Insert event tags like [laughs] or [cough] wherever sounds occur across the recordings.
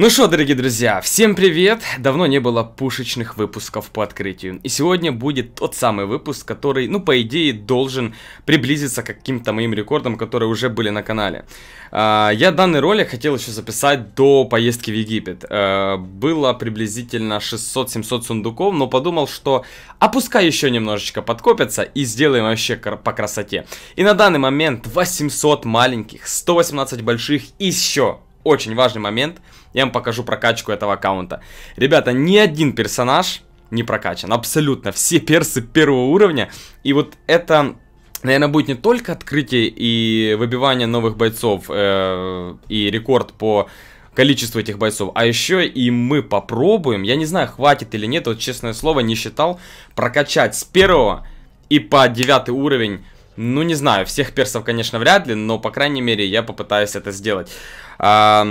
Ну что, дорогие друзья, всем привет! Давно не было пушечных выпусков по открытию. И сегодня будет тот самый выпуск, который, ну, по идее, должен приблизиться к каким-то моим рекордам, которые уже были на канале. А, я данный ролик хотел еще записать до поездки в Египет. А, было приблизительно 600-700 сундуков, но подумал, что опускай еще немножечко подкопятся и сделаем вообще по красоте. И на данный момент 800 маленьких, 118 больших, и еще очень важный момент – я вам покажу прокачку этого аккаунта. Ребята, ни один персонаж не прокачан. Абсолютно. Все персы первого уровня. И вот это... Наверное, будет не только открытие и выбивание новых бойцов э, и рекорд по количеству этих бойцов, а еще и мы попробуем, я не знаю, хватит или нет, вот честное слово, не считал, прокачать с первого и по девятый уровень ну, не знаю, всех персов, конечно, вряд ли, но, по крайней мере, я попытаюсь это сделать. А,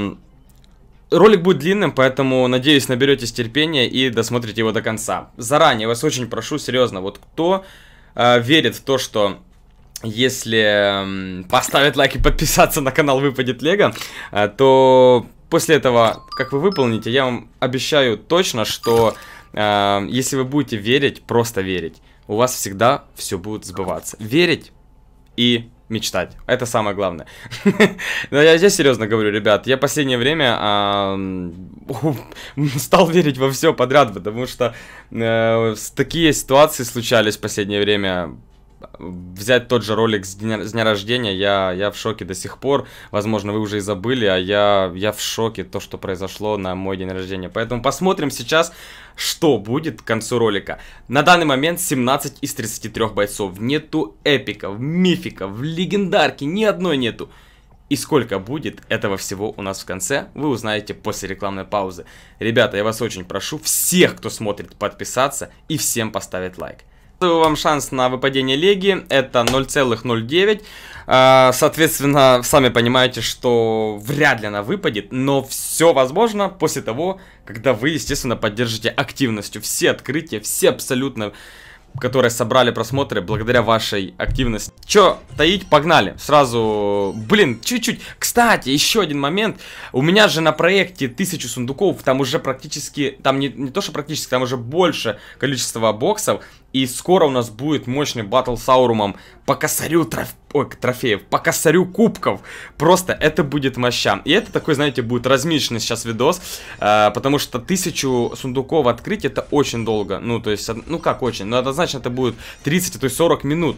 Ролик будет длинным, поэтому, надеюсь, наберетесь терпения и досмотрите его до конца. Заранее вас очень прошу, серьезно, вот кто э, верит в то, что если э, поставить лайк и [laughs] подписаться на канал Выпадет Лего, э, то после этого, как вы выполните, я вам обещаю точно, что э, если вы будете верить, просто верить, у вас всегда все будет сбываться. Верить и мечтать. Это самое главное. [laughs] Но я, здесь серьезно говорю, ребят, я последнее время [laughs] стал верить во все подряд, потому что э, такие ситуации случались в последнее время взять тот же ролик с дня, с дня рождения, я, я в шоке до сих пор. Возможно, вы уже и забыли, а я, я в шоке то, что произошло на мой день рождения. Поэтому посмотрим сейчас, что будет к концу ролика. На данный момент 17 из 33 бойцов. Нету эпиков, мификов, легендарки, ни одной нету. И сколько будет этого всего у нас в конце, вы узнаете после рекламной паузы. Ребята, я вас очень прошу всех, кто смотрит, подписаться и всем поставить лайк. Даю вам шанс на выпадение леги, это 0,09. А, соответственно, сами понимаете, что вряд ли она выпадет, но все возможно после того, когда вы, естественно, поддержите активностью все открытия, все абсолютно которые собрали просмотры благодаря вашей активности. Чё таить, погнали. Сразу, блин, чуть-чуть. Кстати, еще один момент. У меня же на проекте 1000 сундуков, там уже практически, там не, не то, что практически, там уже больше количества боксов. И скоро у нас будет мощный батл с Аурумом по косарю троф... Ой, трофеев, по косарю кубков. Просто это будет моща. И это такой, знаете, будет размеченный сейчас видос, э, потому что тысячу сундуков открыть это очень долго. Ну, то есть, ну как очень, но ну, однозначно это будет 30, а то есть 40 минут.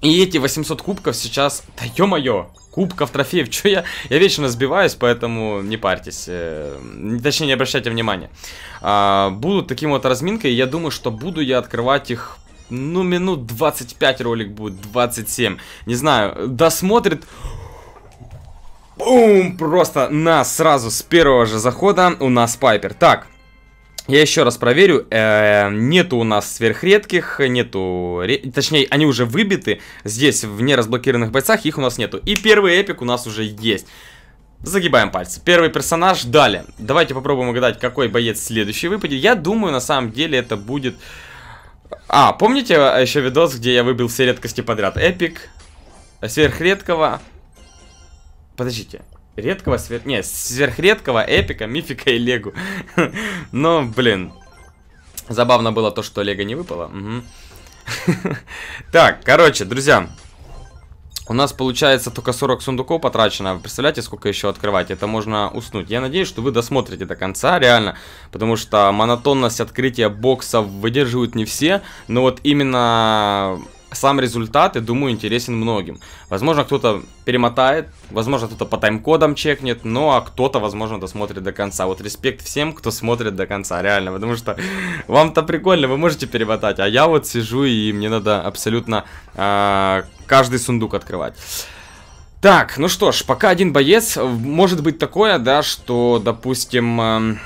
И эти 800 кубков сейчас, да ё-моё, кубков, трофеев. [laughs] что я? Я вечно сбиваюсь, поэтому не парьтесь. Э, точнее, не обращайте внимания. А, будут таким вот разминкой. Я думаю, что буду я открывать их ну, минут 25 ролик будет, 27. Не знаю, досмотрит... Бум! Просто нас сразу с первого же захода у нас Пайпер. Так, я еще раз проверю, э, нету у нас сверхредких, нету, точнее, они уже выбиты, здесь в неразблокированных бойцах их у нас нету. И первый эпик у нас уже есть. Загибаем пальцы. Первый персонаж, далее. Давайте попробуем угадать, какой боец следующий выпадет. Я думаю, на самом деле это будет... А, помните а, еще видос, где я выбил все редкости подряд? Эпик, сверхредкого... Подождите, Редкого, свер... не, сверхредкого, эпика, мифика и легу. [laughs] Но, блин, забавно было то, что лего не выпало. [laughs] Так, короче, друзья, у нас получается только 40 сундуков потрачено. представляете, сколько еще открывать? Это можно уснуть. Я надеюсь, что вы досмотрите до конца, реально. Потому что монотонность открытия боксов выдерживают не все. Но вот именно сам результат, я думаю, интересен многим. Возможно, кто-то перемотает, возможно, кто-то по тайм-кодам чекнет, ну а кто-то, возможно, досмотрит до конца. Вот респект всем, кто смотрит до конца, реально, потому что [laughs] вам-то прикольно, вы можете перемотать, а я вот сижу и мне надо абсолютно э, каждый сундук открывать. Так, ну что ж, пока один боец, может быть такое, да, что, допустим, эм,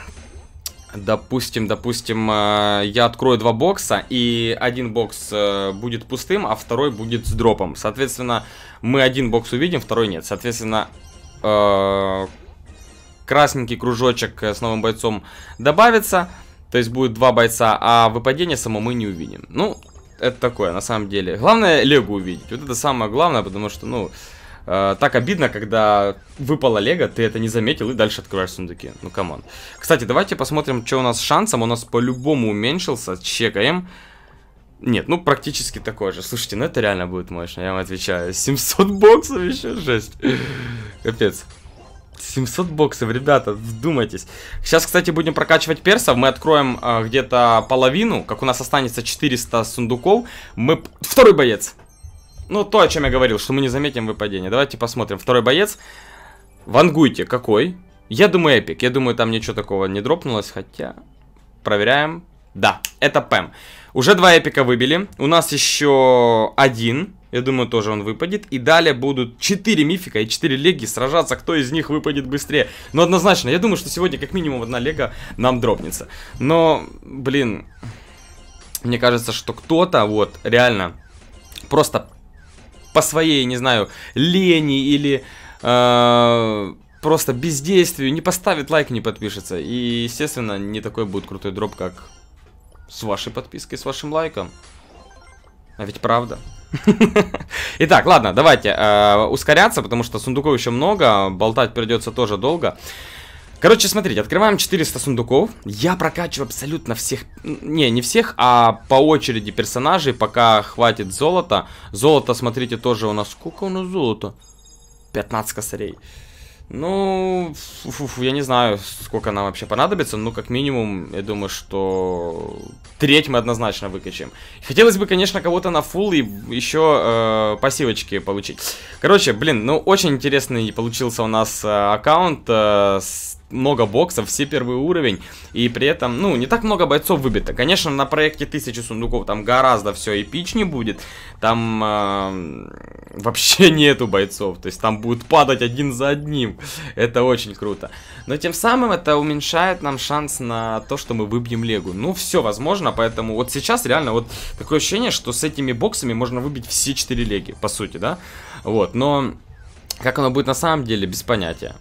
Допустим, допустим, э, я открою два бокса, и один бокс э, будет пустым, а второй будет с дропом. Соответственно, мы один бокс увидим, второй нет. Соответственно, э, красненький кружочек с новым бойцом добавится, то есть будет два бойца, а выпадение само мы не увидим. Ну, это такое, на самом деле. Главное, Лего увидеть. Вот это самое главное, потому что, ну... Э, так обидно, когда выпало лего, ты это не заметил и дальше открываешь сундуки. Ну, камон. Кстати, давайте посмотрим, что у нас с шансом. У нас по-любому уменьшился. Чекаем. Нет, ну практически такой же. Слушайте, ну это реально будет мощно, я вам отвечаю. 700 боксов еще, жесть. Капец. 700 боксов, ребята, вдумайтесь. Сейчас, кстати, будем прокачивать персов. Мы откроем э, где-то половину. Как у нас останется 400 сундуков, мы... Второй боец. Ну, то, о чем я говорил, что мы не заметим выпадение. Давайте посмотрим. Второй боец. Вангуйте какой? Я думаю, эпик. Я думаю, там ничего такого не дропнулось, хотя... Проверяем. Да, это Пэм. Уже два эпика выбили. У нас еще один. Я думаю, тоже он выпадет. И далее будут 4 мифика и 4 леги сражаться, кто из них выпадет быстрее. Но однозначно, я думаю, что сегодня как минимум одна лего нам дропнется. Но, блин, мне кажется, что кто-то вот реально просто по своей, не знаю, лени или э, просто бездействию не поставит лайк, не подпишется. И, естественно, не такой будет крутой дроп, как с вашей подпиской, с вашим лайком. А ведь правда. [laughs] Итак, ладно, давайте э, ускоряться, потому что сундуков еще много, болтать придется тоже долго. Короче, смотрите, открываем 400 сундуков. Я прокачиваю абсолютно всех, не, не всех, а по очереди персонажей, пока хватит золота. Золото, смотрите, тоже у нас... Сколько у нас золота? 15 косарей. Ну, фу -фу -фу, я не знаю, сколько нам вообще понадобится, но как минимум, я думаю, что треть мы однозначно выкачаем. Хотелось бы, конечно, кого-то на фул и еще э, пассивочки получить. Короче, блин, ну очень интересный получился у нас э, аккаунт э, с много боксов, все первый уровень, и при этом, ну, не так много бойцов выбито. Конечно, на проекте 1000 сундуков там гораздо все эпичнее будет, там э, [laughs] вообще нету бойцов, то есть там будут падать один за одним, это очень круто. Но тем самым это уменьшает нам шанс на то, что мы выбьем Легу. Ну, все возможно, поэтому вот сейчас реально вот такое ощущение, что с этими боксами можно выбить все 4 Леги, по сути, да? Вот, но... Как оно будет на самом деле, без понятия.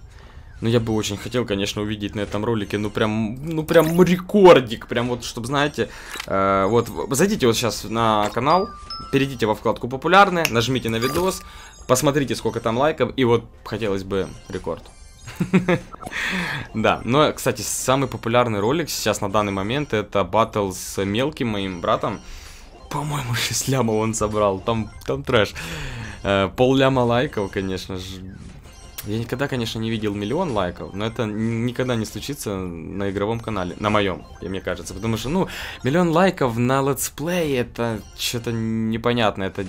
Ну я бы очень хотел, конечно, увидеть на этом ролике, ну прям, ну прям рекордик, прям вот, чтобы, знаете, э, вот, зайдите вот сейчас на канал, перейдите во вкладку «Популярные», нажмите на видос, посмотрите, сколько там лайков, и вот хотелось бы рекорд. [laughs] Да, но, кстати, самый популярный ролик сейчас на данный момент это батл с мелким моим братом. По-моему, 6 [laughs] лямов он собрал, там, там трэш. Э, пол ляма лайков, конечно же. Я никогда, конечно, не видел миллион лайков, но это никогда не случится на игровом канале, на моем, мне кажется. Потому что, ну, миллион лайков на летсплее, это что-то непонятное, это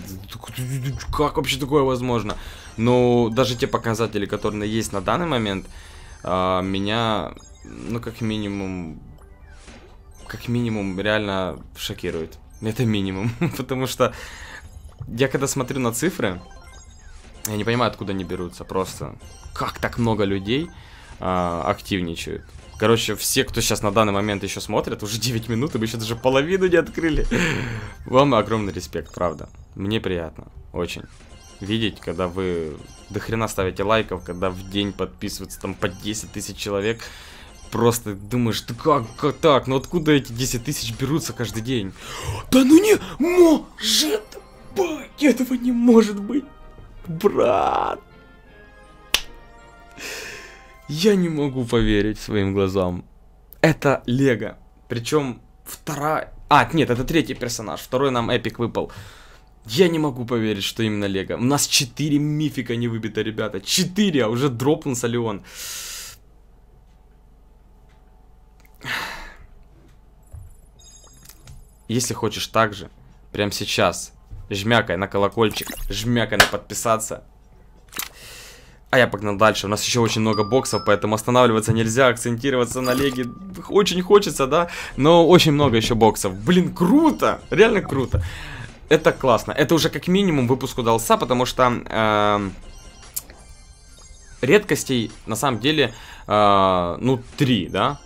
как вообще такое возможно? Ну, даже те показатели, которые есть на данный момент, а, меня, ну, как минимум, как минимум, реально шокирует. Это минимум, [laughs] потому что я когда смотрю на цифры, я не понимаю, откуда они берутся, просто как так много людей а, активничают. Короче, все, кто сейчас на данный момент еще смотрят, уже 9 минут, и мы еще даже половину не открыли. [laughs] Вам огромный респект, правда. Мне приятно, очень. Видеть, когда вы дохрена ставите лайков, когда в день подписываются там по 10 тысяч человек, просто думаешь, да как, как так, ну откуда эти 10 тысяч берутся каждый день? [gasps] Да ну не может быть, этого не может быть. Брат! Я не могу поверить своим глазам. Это Лего. Причем вторая... А, нет, это третий персонаж. Второй нам эпик выпал. Я не могу поверить, что именно Лего. У нас 4 мифика не выбито, ребята. 4, а уже дропнулся ли он? Если хочешь так же, прямо сейчас Жмякай на колокольчик. Жмякай на подписаться. А я погнал дальше. У нас еще очень много боксов, поэтому останавливаться нельзя, акцентироваться на леге. Очень хочется, да? Но очень много еще боксов. Блин, круто! Реально круто. Это классно. Это уже как минимум выпуск удался, потому что... Э редкостей на самом деле, э, ну, три, да?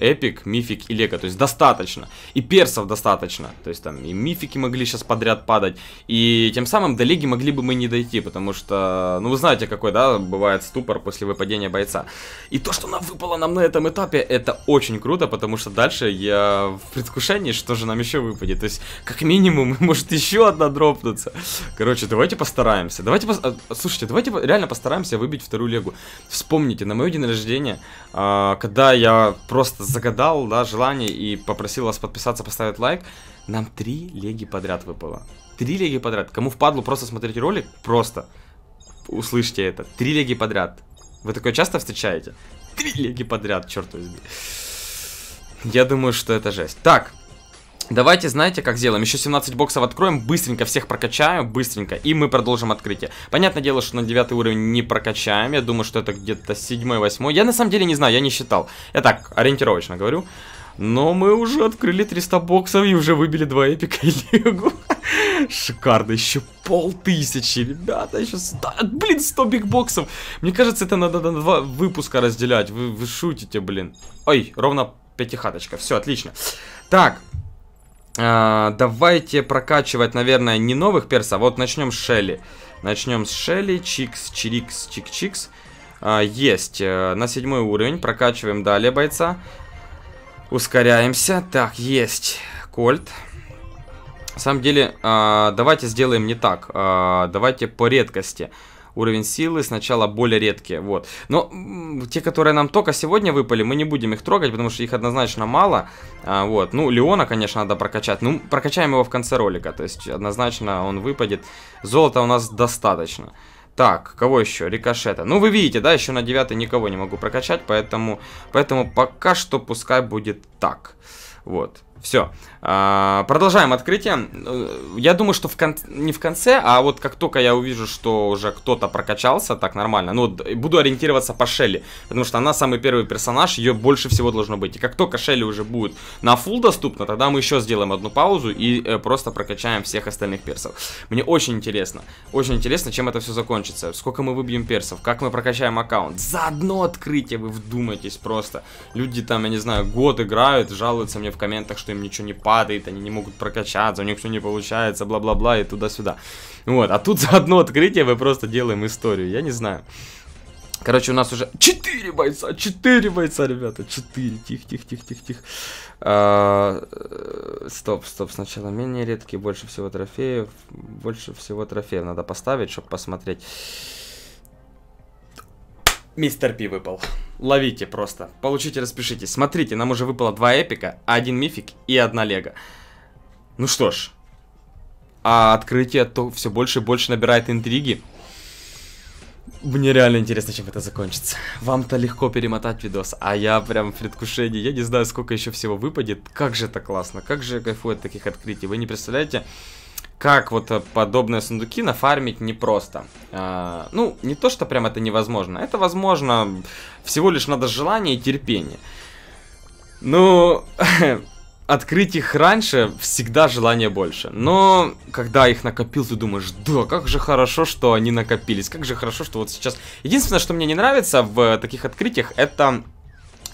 Эпик, мифик и лего. То есть достаточно. И персов достаточно. То есть там и мифики могли сейчас подряд падать. И тем самым до лиги могли бы мы не дойти, потому что, ну вы знаете, какой, да, бывает ступор после выпадения бойца. И то, что нам выпало нам на этом этапе, это очень круто, потому что дальше я в предвкушении, что же нам еще выпадет. То есть, как минимум, [laughs] может еще одна дропнуться. Короче, давайте постараемся. Давайте, пос... Э, слушайте, давайте реально постараемся выбить вторую легу, Вспомните, на мое день рождения, а, когда я просто загадал, да, желание и попросил вас подписаться, поставить лайк, нам три леги подряд выпало. Три леги подряд. Кому впадло просто смотреть ролик, просто услышьте это. Три леги подряд. Вы такое часто встречаете? Три леги подряд, черт возьми. Я думаю, что это жесть. Так, Давайте, знаете, как сделаем? Еще 17 боксов откроем, быстренько всех прокачаю, быстренько, и мы продолжим открытие. Понятное дело, что на 9 уровень не прокачаем, я думаю, что это где-то 7-8. Я на самом деле не знаю, я не считал. Я так, ориентировочно говорю. Но мы уже открыли 300 боксов и уже выбили 2 эпика и лигу. [laughs] Шикарно, еще полтысячи, ребята, еще 100, блин, 100 бигбоксов. Мне кажется, это надо на два выпуска разделять, вы, вы шутите, блин. Ой, ровно пятихаточка, все, отлично. Так, а, давайте прокачивать, наверное, не новых персов. А вот начнем с Шелли. Начнем с Шелли. Чикс, Чирикс, Чик-Чикс. А, есть. Э, на седьмой уровень. Прокачиваем далее бойца. Ускоряемся. Так, есть. Кольт. На самом деле, давайте сделаем не так. Давайте по Редкости уровень силы сначала более редкие, вот. Но те, которые нам только сегодня выпали, мы не будем их трогать, потому что их однозначно мало, а, вот. Ну, Леона, конечно, надо прокачать, ну, прокачаем его в конце ролика, то есть однозначно он выпадет. Золота у нас достаточно. Так, кого еще? Рикошета. Ну, вы видите, да, еще на 9 никого не могу прокачать, поэтому, поэтому пока что пускай будет так. Вот. Все. А, продолжаем открытие. Э, я думаю, что в кон... не в конце, а вот как только я увижу, что уже кто-то прокачался, так нормально. Ну, вот буду ориентироваться по Шелли, потому что она самый первый персонаж, ее больше всего должно быть. И как только Шелли уже будет на фул доступна, тогда мы еще сделаем одну паузу и э, просто прокачаем всех остальных персов. Мне очень интересно, очень интересно, чем это все закончится. Сколько мы выбьем персов, как мы прокачаем аккаунт. За одно открытие, вы вдумайтесь просто. Люди там, я не знаю, год играют, жалуются мне в комментах, что им ничего не падает, они не могут прокачаться, у них все не получается, бла-бла-бла и туда-сюда. Вот, а тут [laughs] за одно открытие мы просто делаем историю, я не знаю. Короче, у нас уже 4 бойца, 4 бойца, ребята, 4, тихо, тихо, тихо, тихо, тихо. А, э, стоп, стоп, сначала менее редкие, больше всего трофеев, больше всего трофеев надо поставить, чтобы посмотреть. Мистер Пи выпал. Ловите просто. Получите, распишитесь. Смотрите, нам уже выпало два эпика, один мифик и одна лего. Ну что ж. А открытие то все больше и больше набирает интриги. Мне реально интересно, чем это закончится. Вам-то легко перемотать видос, а я прям в предвкушении. Я не знаю, сколько еще всего выпадет. Как же это классно, как же я кайфую от таких открытий. Вы не представляете как вот э, подобные сундуки нафармить непросто. А, ну, не то, что прям это невозможно. Это возможно, всего лишь надо желание и терпение. Ну, [laughs] открыть их раньше всегда желание больше. Но когда их накопил, ты думаешь, да, как же хорошо, что они накопились. Как же хорошо, что вот сейчас... Единственное, что мне не нравится в э, таких открытиях, это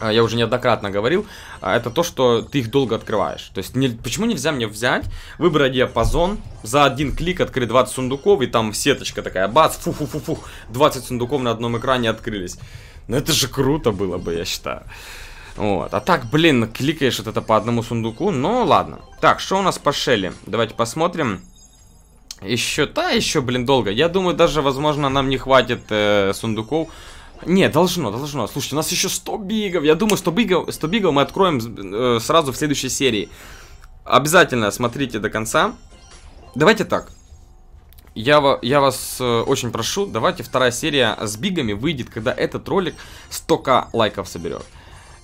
а, я уже неоднократно говорил, а, это то, что ты их долго открываешь. То есть, не, почему нельзя мне взять, выбрать диапазон, за один клик открыть 20 сундуков, и там сеточка такая, бац, фу-фу-фу-фу, 20 сундуков на одном экране открылись. Ну это же круто было бы, я считаю. Вот, а так, блин, кликаешь вот это по одному сундуку, ну ладно. Так, что у нас по Шелли? Давайте посмотрим. Еще, да, еще, блин, долго. Я думаю, даже, возможно, нам не хватит э, сундуков, не, должно, должно. Слушайте, у нас еще 100 бигов. Я думаю, 100 бигов, 100 бигов мы откроем э, сразу в следующей серии. Обязательно смотрите до конца. Давайте так. Я, я вас э, очень прошу, давайте вторая серия с бигами выйдет, когда этот ролик 100к лайков соберет.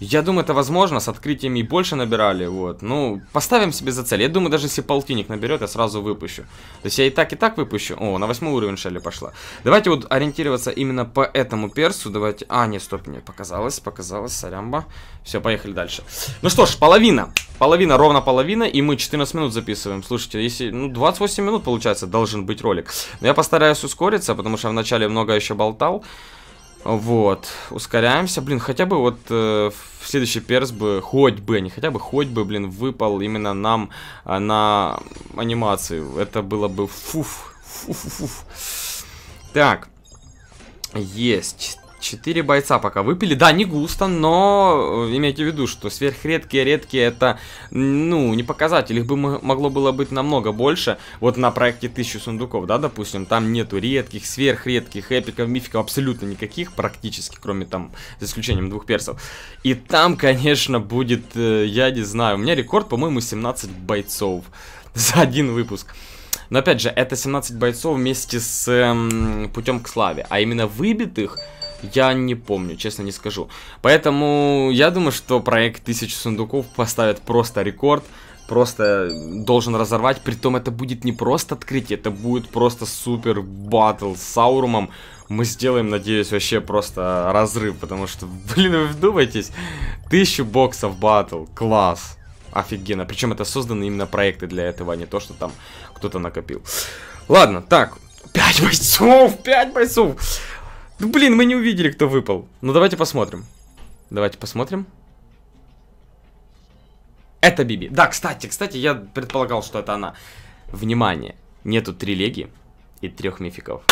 Я думаю, это возможно, с открытиями и больше набирали, вот. Ну, поставим себе за цель. Я думаю, даже если полтинник наберет, я сразу выпущу. То есть я и так, и так выпущу. О, на восьмой уровень Шелли пошла. Давайте вот ориентироваться именно по этому персу. Давайте... А, нет, стоп, мне показалось, показалось, сорямба. Все, поехали дальше. Ну что ж, половина. Половина, ровно половина, и мы 14 минут записываем. Слушайте, если... Ну, 28 минут, получается, должен быть ролик. Но я постараюсь ускориться, потому что вначале много еще болтал. Вот, ускоряемся, блин, хотя бы вот э, в следующий перс бы, хоть бы, не хотя бы, хоть бы, блин, выпал именно нам э, на анимацию. Это было бы фуф, фуф, фуф. Так, есть. 4 бойца пока выпили. Да, не густо, но э, имейте в виду, что сверхредкие, редкие это, ну, не показатель. Их бы могло было быть намного больше. Вот на проекте 1000 сундуков, да, допустим, там нету редких, сверхредких, эпиков, мификов, абсолютно никаких практически, кроме там, за исключением двух персов. И там, конечно, будет, э, я не знаю, у меня рекорд, по-моему, 17 бойцов [laughs] за один выпуск. Но опять же, это 17 бойцов вместе с эм, путем к славе. А именно выбитых я не помню, честно не скажу. Поэтому я думаю, что проект 1000 сундуков поставит просто рекорд просто э, должен разорвать. Притом это будет не просто открытие, это будет просто супер батл с Саурумом. Мы сделаем, надеюсь, вообще просто разрыв, потому что, [laughs] блин, вы вдумайтесь, тысячу боксов батл, класс. Офигенно. Причем это созданы именно проекты для этого, а не то, что там кто-то накопил. Ладно, так, 5 бойцов, 5 бойцов. Ну, блин, мы не увидели, кто выпал. Ну, давайте посмотрим. Давайте посмотрим. Это Биби. Да, кстати, кстати, я предполагал, что это она. Внимание, нету три леги и трех мификов.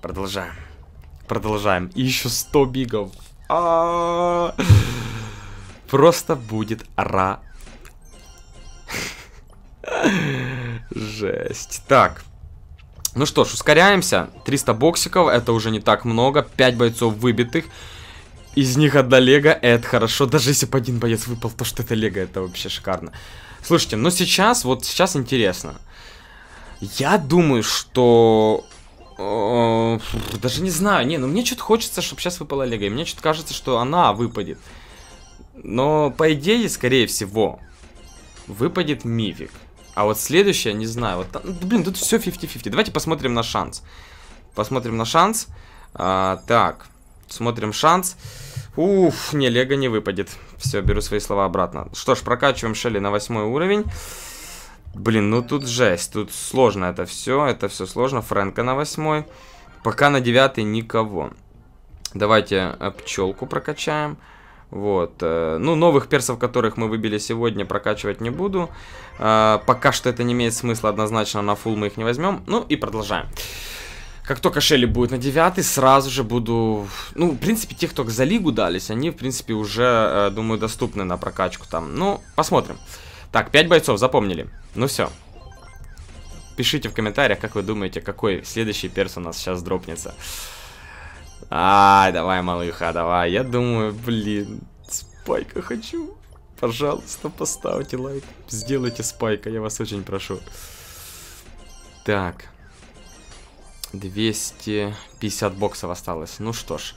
Продолжаем. Продолжаем. И еще 100 бигов. А -а -а Просто будет ра. [laughs] Жесть. Так. Ну что ж, ускоряемся. 300 боксиков, это уже не так много. 5 бойцов выбитых. Из них одна лего, это хорошо. Даже если бы один боец выпал, то что это лего, это вообще шикарно. Слушайте, но ну сейчас, вот сейчас интересно. Я думаю, что... Э, даже не знаю, не, ну мне что-то хочется, чтобы сейчас выпала лего. И мне что-то кажется, что она выпадет. Но по идее, скорее всего, выпадет мифик. А вот следующее, не знаю. Вот, ну, блин, тут все 50-50. Давайте посмотрим на шанс. Посмотрим на шанс. А, так, смотрим шанс. Уф, не, Лего не выпадет. Все, беру свои слова обратно. Что ж, прокачиваем Шелли на восьмой уровень. Блин, ну тут жесть. Тут сложно это все. Это все сложно. Фрэнка на восьмой. Пока на девятый никого. Давайте э, пчелку прокачаем. Вот. Э, ну, новых персов, которых мы выбили сегодня, прокачивать не буду. Э, пока что это не имеет смысла однозначно, на фул мы их не возьмем. Ну и продолжаем. Как только Шелли будет на 9, сразу же буду... Ну, в принципе, тех, кто за лигу дались, они, в принципе, уже, э, думаю, доступны на прокачку там. Ну, посмотрим. Так, 5 бойцов, запомнили. Ну все. Пишите в комментариях, как вы думаете, какой следующий перс у нас сейчас дропнется. А, давай, малыха, давай. Я думаю, блин, спайка хочу. Пожалуйста, поставьте лайк. Сделайте спайка, я вас очень прошу. Так. 250 боксов осталось. Ну что ж.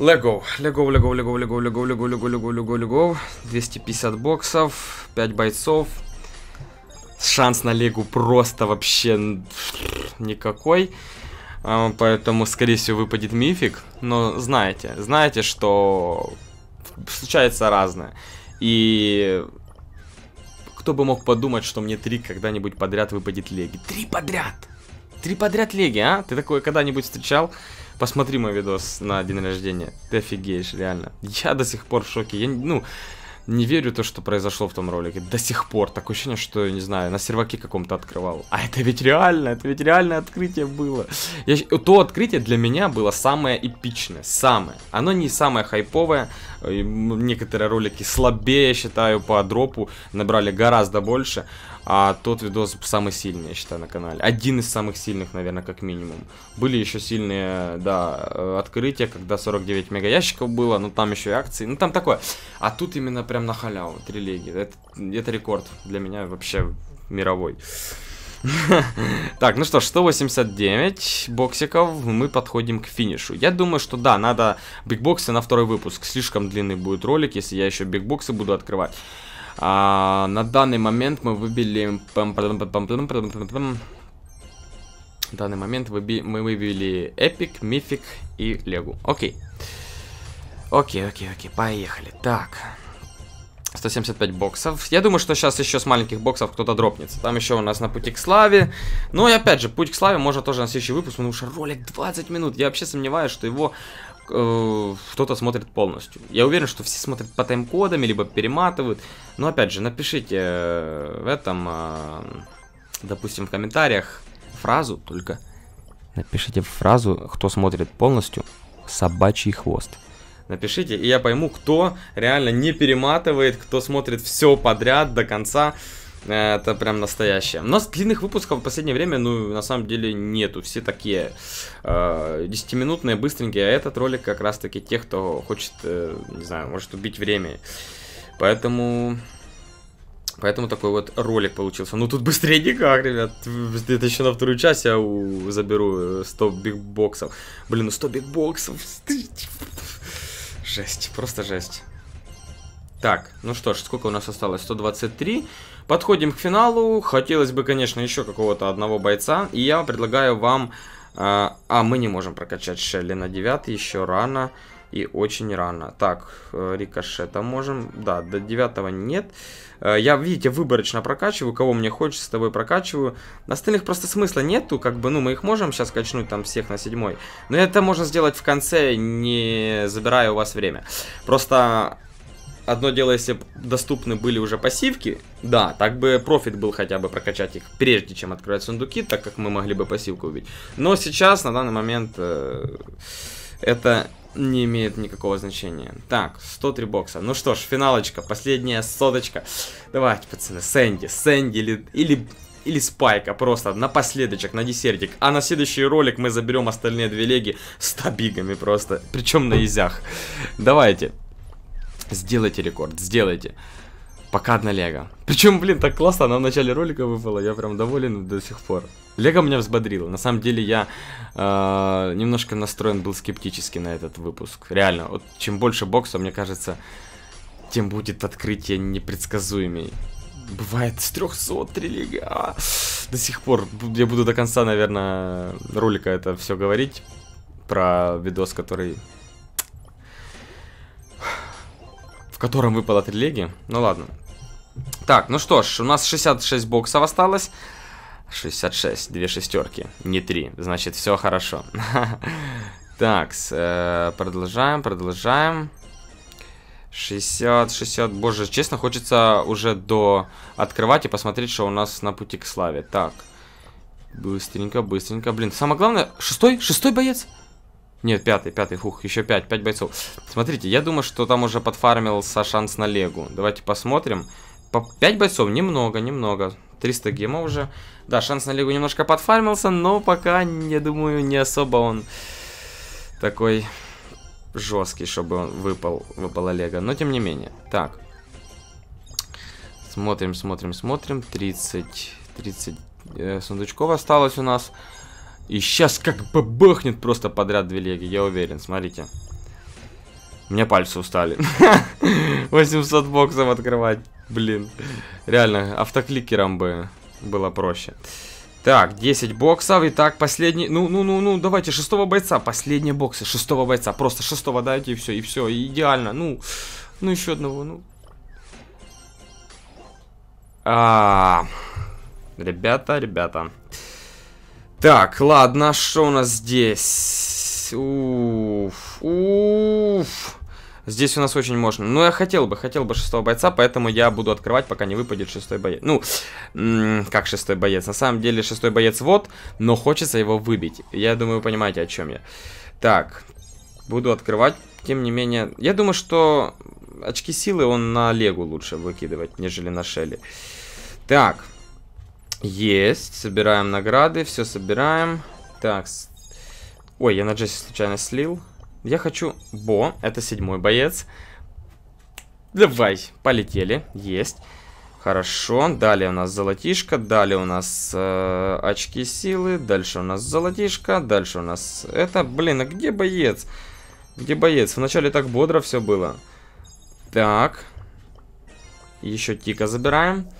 Лего, лего, лего, лего, лего, лего, лего, лего, лего, лего, лего. 250 боксов, 5 бойцов. Шанс на лигу просто вообще никакой. А, поэтому, скорее всего, выпадет мифик. Но знаете, знаете, что случается разное. И кто бы мог подумать, что мне три когда-нибудь подряд выпадет леги. Три подряд! Три подряд леги, а? Ты такое когда-нибудь встречал? Посмотри мой видос на день рождения. Ты офигеешь, реально. Я до сих пор в шоке. Я, ну, не верю то, что произошло в том ролике. До сих пор. Такое ощущение, что, не знаю, на серваке каком-то открывал. А это ведь реально, это ведь реальное открытие было. Я, то открытие для меня было самое эпичное, самое. Оно не самое хайповое, Э, некоторые ролики слабее, я считаю, по дропу набрали гораздо больше. А тот видос самый сильный, я считаю, на канале. Один из самых сильных, наверное, как минимум. Были еще сильные, да, э, открытия, когда 49 мега ящиков было, но там еще и акции. Ну, там такое. А тут именно прям на халяву, три леги. Это, это рекорд для меня вообще мировой. Так, ну что ж, 189 боксиков, мы подходим к финишу. Я думаю, что да, надо бигбоксы на второй выпуск. Слишком длинный будет ролик, если я еще бигбоксы буду открывать. А, на данный момент мы выбили... В данный момент мы выбили Эпик, Мифик и Легу. Окей. Окей, окей, окей, поехали. Так. 175 боксов. Я думаю, что сейчас еще с маленьких боксов кто-то дропнется. Там еще у нас на пути к славе. Ну и опять же, путь к славе можно тоже на следующий выпуск, потому что ролик 20 минут. Я вообще сомневаюсь, что его э, кто-то смотрит полностью. Я уверен, что все смотрят по тайм-кодам, либо перематывают. Но опять же, напишите э, в этом, э, допустим, в комментариях фразу только. Напишите фразу, кто смотрит полностью, собачий хвост. Напишите, и я пойму, кто реально не перематывает, кто смотрит все подряд до конца. Это прям настоящее. У нас длинных выпусков в последнее время, ну, на самом деле, нету. Все такие э, 10-минутные, быстренькие. А этот ролик как раз-таки тех, кто хочет, э, не знаю, может убить время. Поэтому... Поэтому такой вот ролик получился. Ну, тут быстрее никак, ребят. Это еще на вторую часть я у... заберу 100 э, бигбоксов. Блин, ну 100 бигбоксов. Жесть, просто жесть. Так, ну что ж, сколько у нас осталось? 123. Подходим к финалу. Хотелось бы, конечно, еще какого-то одного бойца. И я предлагаю вам... А, а мы не можем прокачать Шелли на 9, еще рано и очень рано. Так, э, рикошета можем. Да, до 9 нет. Э, я, видите, выборочно прокачиваю, кого мне хочется, с тобой прокачиваю. На Остальных просто смысла нету, как бы, ну, мы их можем сейчас качнуть там всех на седьмой. Но это можно сделать в конце, не забирая у вас время. Просто одно дело, если доступны были уже пассивки, да, так бы профит был хотя бы прокачать их, прежде чем открывать сундуки, так как мы могли бы пассивку убить. Но сейчас, на данный момент, э, это не имеет никакого значения. Так, 103 бокса. Ну что ж, финалочка, последняя соточка. Давайте, пацаны, Сэнди, Сэнди или... или или спайка просто напоследочек, на десертик. А на следующий ролик мы заберем остальные две леги с табигами просто. Причем на изях. Давайте. Сделайте рекорд, сделайте. Пока одна лего. Причем, блин, так классно, она в начале ролика выпала, я прям доволен до сих пор. Лего меня взбодрило. На самом деле я э, немножко настроен был скептически на этот выпуск. Реально, вот чем больше бокса, мне кажется, тем будет открытие непредсказуемей. Бывает с 300 3 лига. до сих пор, я буду до конца, наверное, ролика это все говорить. Про видос, который котором выпало три леги. Ну ладно. Так, ну что ж, у нас 66 боксов осталось. 66, две шестерки, не три. Значит, все хорошо. [laughs] Так, э, продолжаем, продолжаем. 60, 60, боже, честно, хочется уже до открывать и посмотреть, что у нас на пути к славе. Так, быстренько, быстренько, блин, самое главное, шестой, шестой боец? Нет, пятый, пятый, фух, еще пять, пять бойцов. Смотрите, я думаю, что там уже подфармился шанс на Легу. Давайте посмотрим. По 5 бойцов, немного, немного. 300 гема уже. Да, шанс на Легу немножко подфармился, но пока, я думаю, не особо он такой жесткий, чтобы он выпал, выпал Олега. Но тем не менее. Так. Смотрим, смотрим, смотрим. 30, 30 э, сундучков осталось у нас. И сейчас как бы бахнет просто подряд две леги, я уверен, смотрите. У меня пальцы устали. 800 [laughs] боксов открывать, блин. Реально, автокликером бы было проще. Так, 10 боксов. и так последний... Ну, ну, ну, ну, давайте, шестого бойца. Последние боксы, шестого бойца. Просто шестого дайте, и все, и все. И идеально. Ну, ну, еще одного, ну. А -а -а. Ребята, ребята. Так, ладно, а что у нас здесь? Уф, уф. Здесь у нас очень можно. Но ну, я хотел бы, хотел бы шестого бойца, поэтому я буду открывать, пока не выпадет шестой боец. Ну, как шестой боец? На самом деле шестой боец вот, но хочется его выбить. Я думаю, вы понимаете, о чем я. Так, буду открывать. Тем не менее, я думаю, что очки силы он на Легу лучше выкидывать, нежели на Шелли. Так, есть. Собираем награды, все собираем. Так. Ой, я на Джесси случайно слил. Я хочу... Бо, это седьмой боец. Давай, полетели. Есть. Хорошо. Далее у нас золотишко. Далее у нас э, очки силы. Дальше у нас золотишко. Дальше у нас... Это, блин, а где боец? Где боец? Вначале так бодро все было. Так. Еще тика забираем. Забираем.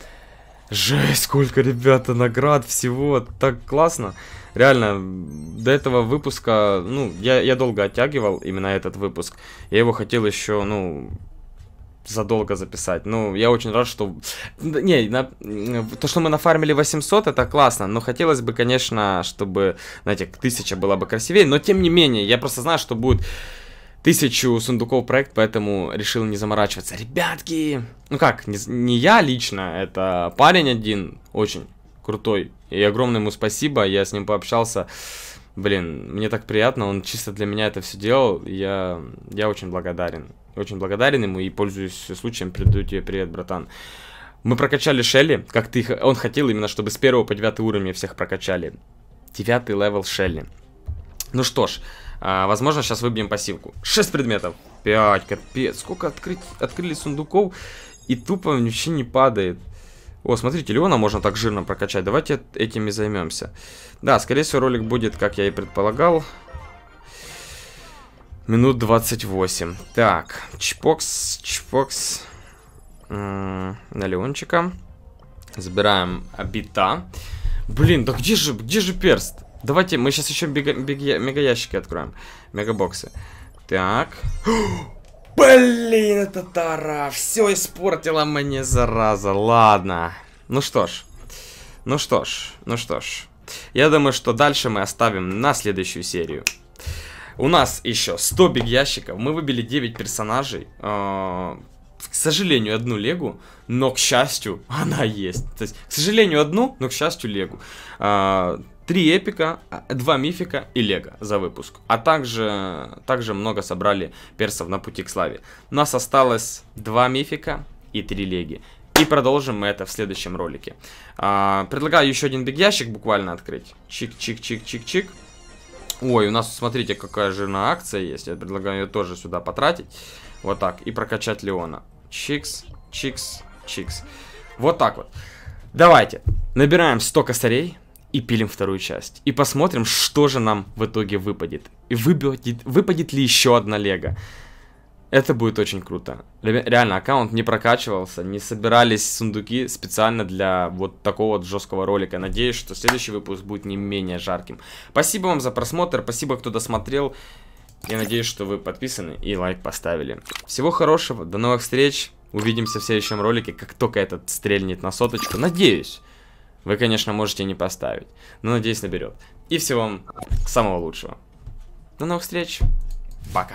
Жесть, сколько, ребята, наград всего. Так классно. Реально, до этого выпуска, ну, я, я долго оттягивал именно этот выпуск. Я его хотел еще, ну, задолго записать. Ну, я очень рад, что... Не, на... то, что мы нафармили 800, это классно, но хотелось бы, конечно, чтобы, знаете, 1000 была бы красивее, но тем не менее, я просто знаю, что будет тысячу сундуков проект, поэтому решил не заморачиваться. Ребятки! Ну как, не, не я лично, это парень один, очень крутой. И огромное ему спасибо, я с ним пообщался. Блин, мне так приятно, он чисто для меня это все делал. Я, я очень благодарен. Очень благодарен ему и пользуюсь случаем, передаю тебе привет, братан. Мы прокачали Шелли, как ты... Он хотел именно, чтобы с первого по девятый уровня всех прокачали. Девятый левел Шелли. Ну что ж, а, возможно, сейчас выбьем пассивку. 6 предметов. 5, капец. Сколько открыть, открыли сундуков, и тупо ничего не падает. О, смотрите, Леона можно так жирно прокачать. Давайте этим и займемся. Да, скорее всего, ролик будет, как я и предполагал. Минут 28. Так, чпокс, чпокс. на Леончика. Забираем обита. Блин, да где же, где же перст? Давайте, мы сейчас еще мега ящики мегаящики откроем. Мегабоксы. Так. [gasps] Блин, это тара. Все испортила мне, зараза. Ладно. Ну что ж. Ну что ж. Ну что ж. Я думаю, что дальше мы оставим на следующую серию. У нас еще 100 биг ящиков. Мы выбили 9 персонажей. А, к сожалению, одну Легу, но, к счастью, [laughs] она есть. То есть, к сожалению, одну, но, к счастью, Легу. Э Три эпика, а, два мифика и лего за выпуск. А также, также много собрали персов на пути к славе. У нас осталось два мифика и три леги. И продолжим мы это в следующем ролике. А, предлагаю еще один биг ящик буквально открыть. Чик-чик-чик-чик-чик. Ой, у нас, смотрите, какая жирная акция есть. Я предлагаю ее тоже сюда потратить. Вот так. И прокачать Леона. Чикс, чикс, чикс. Вот так вот. Давайте. Набираем 100 косарей и пилим вторую часть. И посмотрим, что же нам в итоге выпадет. И выпадет, выпадет ли еще одна лего. Это будет очень круто. Реально, аккаунт не прокачивался, не собирались сундуки специально для вот такого вот жесткого ролика. Надеюсь, что следующий выпуск будет не менее жарким. Спасибо вам за просмотр, спасибо, кто досмотрел. Я надеюсь, что вы подписаны и лайк поставили. Всего хорошего, до новых встреч. Увидимся в следующем ролике, как только этот стрельнет на соточку. Надеюсь. Вы, конечно, можете не поставить, но надеюсь наберет. И всего вам самого лучшего. До новых встреч. Пока.